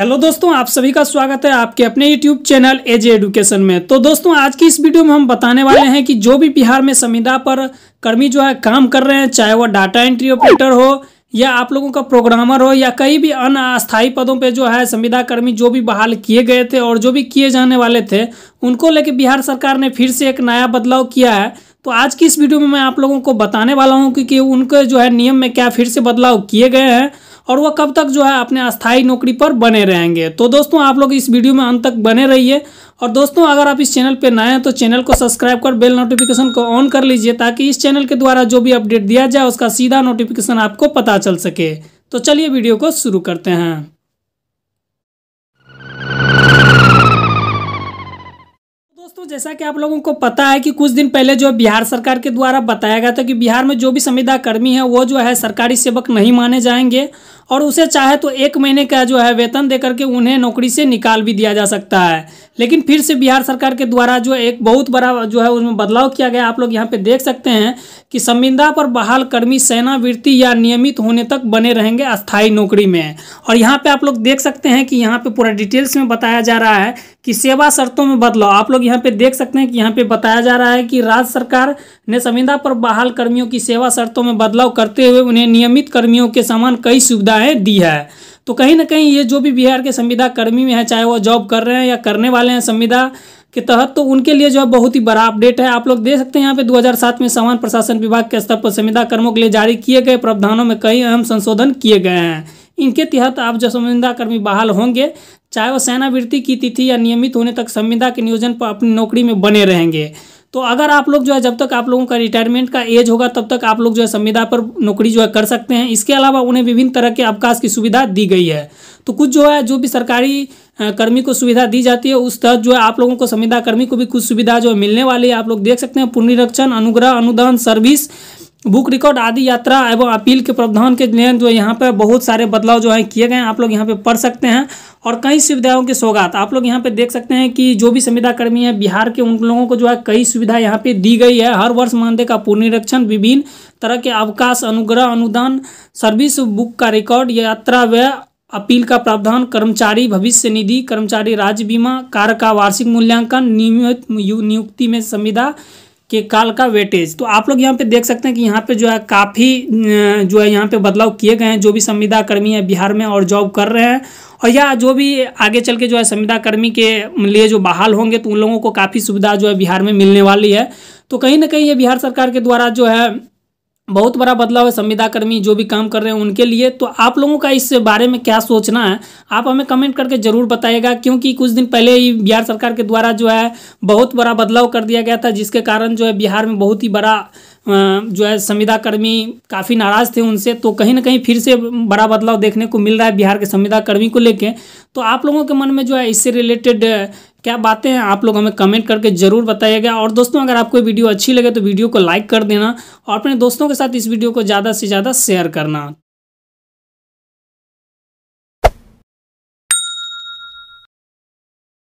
hello दोस्तों आप सभी का स्वागत है आपके अपने यूट्यूब चैनल एजे एडुकेशन में तो दोस्तों आज की इस वीडियो में हम बताने वाले हैं कि जो भी बिहार में संविदा पर कर्मी जो है काम कर रहे हैं चाहे वो डाटा एंट्री ऑपरेटर हो या आप लोगों का प्रोग्रामर हो या कई भी अन्य अस्थायी पदों पे जो है संविदा कर्मी जो भी बहाल किए गए थे और जो भी किए जाने वाले थे उनको लेके बिहार सरकार ने फिर से एक नया बदलाव किया है तो आज की इस वीडियो में मैं आप लोगों को बताने वाला हूँ कि उनके जो है नियम में क्या फिर से बदलाव किए गए हैं और वह कब तक जो है अपने अस्थायी नौकरी पर बने रहेंगे तो दोस्तों आप लोग इस वीडियो में अंत तक बने रहिए और दोस्तों अगर आप इस चैनल पर नए हैं तो चैनल को सब्सक्राइब कर बेल नोटिफिकेशन को ऑन कर लीजिए ताकि इस चैनल के द्वारा जो भी अपडेट दिया जाए उसका सीधा नोटिफिकेशन आपको पता चल सके तो चलिए वीडियो को शुरू करते हैं जैसा कि आप लोगों को पता है कि कुछ दिन पहले जो बिहार सरकार के द्वारा बताया गया था कि बिहार में जो भी संविदा कर्मी है वो जो है सरकारी सेवक नहीं माने जाएंगे और उसे चाहे तो एक महीने का जो है वेतन दे करके उन्हें नौकरी से निकाल भी दिया जा सकता है लेकिन फिर से बिहार सरकार के द्वारा जो एक बहुत बड़ा जो है उसमें बदलाव किया गया आप लोग यहाँ पे देख सकते हैं कि संविदा पर बहाल कर्मी सेनावृत्ति या नियमित होने तक बने रहेंगे अस्थायी नौकरी में और यहाँ पे आप लोग देख सकते हैं कि यहाँ पे पूरा डिटेल्स में बताया जा रहा है कि सेवा शर्तों में बदलाव आप लोग यहाँ पे देख सकते हैं कि यहाँ पे बताया जा रहा है कि राज्य सरकार ने संविदा पर बहाल कर्मियों की सेवा शर्तों में बदलाव करते हुए उन्हें नियमित कर्मियों के समान कई सुविधाएं दी है तो कहीं ना कहीं ये जो भी बिहार के संविदा कर्मी में है चाहे वो जॉब कर रहे हैं या करने वाले हैं संविदा के तहत तो उनके लिए जो है बहुत ही बड़ा अपडेट है आप लोग देख सकते हैं यहाँ पे 2007 में समान प्रशासन विभाग के स्तर पर संविदा कर्मों के लिए जारी किए गए प्रावधानों में कई अहम संशोधन किए गए हैं इनके तहत आप जो संविदा कर्मी बहाल होंगे चाहे वह सेनावृत्ति की तिथि या नियमित होने तक संविदा के नियोजन पर अपनी नौकरी में बने रहेंगे तो अगर आप लोग जो है जब तक आप लोगों का रिटायरमेंट का एज होगा तब तक आप लोग जो है संविदा पर नौकरी जो है कर सकते हैं इसके अलावा उन्हें विभिन्न तरह के अवकाश की सुविधा दी गई है तो कुछ जो है जो भी सरकारी कर्मी को सुविधा दी जाती है उस तहत जो है आप लोगों को संविदा कर्मी को भी कुछ सुविधा जो है मिलने वाली है आप लोग देख सकते हैं पुनरीरक्षण अनुग्रह अनुदान सर्विस बुक रिकॉर्ड आदि यात्रा एवं अपील के प्रावधान के लिए जो यहाँ पर बहुत सारे बदलाव जो है किए गए हैं आप लोग यहाँ पे पढ़ सकते हैं और कई सुविधाओं के सौगात आप लोग यहाँ पे देख सकते हैं कि जो भी कर्मी है बिहार के उन लोगों को जो है कई सुविधा यहाँ पे दी गई है हर वर्ष मानदेय का पुनरीक्षण विभिन्न तरह के अवकाश अनुग्रह अनुदान सर्विस बुक का रिकॉर्ड यात्रा व्यय अपील का प्रावधान कर्मचारी भविष्य निधि कर्मचारी राज्य बीमा कार्य का वार्षिक मूल्यांकन नियमित नियुक्ति में संविदा के काल का वेटेज तो आप लोग यहाँ पे देख सकते हैं कि यहाँ पे जो है काफ़ी जो है यहाँ पे बदलाव किए गए हैं जो भी संविदा कर्मी है बिहार में और जॉब कर रहे हैं और या जो भी आगे चल के जो है संविदा कर्मी के लिए जो बहाल होंगे तो उन लोगों को काफ़ी सुविधा जो है बिहार में मिलने वाली है तो कहीं ना कहीं ये बिहार सरकार के द्वारा जो है बहुत बड़ा बदलाव है संविदा कर्मी जो भी काम कर रहे हैं उनके लिए तो आप लोगों का इस बारे में क्या सोचना है आप हमें कमेंट करके ज़रूर बताइएगा क्योंकि कुछ दिन पहले ही बिहार सरकार के द्वारा जो है बहुत बड़ा बदलाव कर दिया गया था जिसके कारण जो है बिहार में बहुत ही बड़ा जो है संविदा कर्मी काफ़ी नाराज़ थे उनसे तो कहीं ना कहीं फिर से बड़ा बदलाव देखने को मिल रहा है बिहार के संविदा कर्मी को लेके तो आप लोगों के मन में जो है इससे रिलेटेड क्या बातें हैं आप लोग हमें कमेंट करके ज़रूर बताइएगा और दोस्तों अगर आपको वीडियो अच्छी लगे तो वीडियो को लाइक कर देना और अपने दोस्तों के साथ इस वीडियो को ज़्यादा से ज़्यादा शेयर करना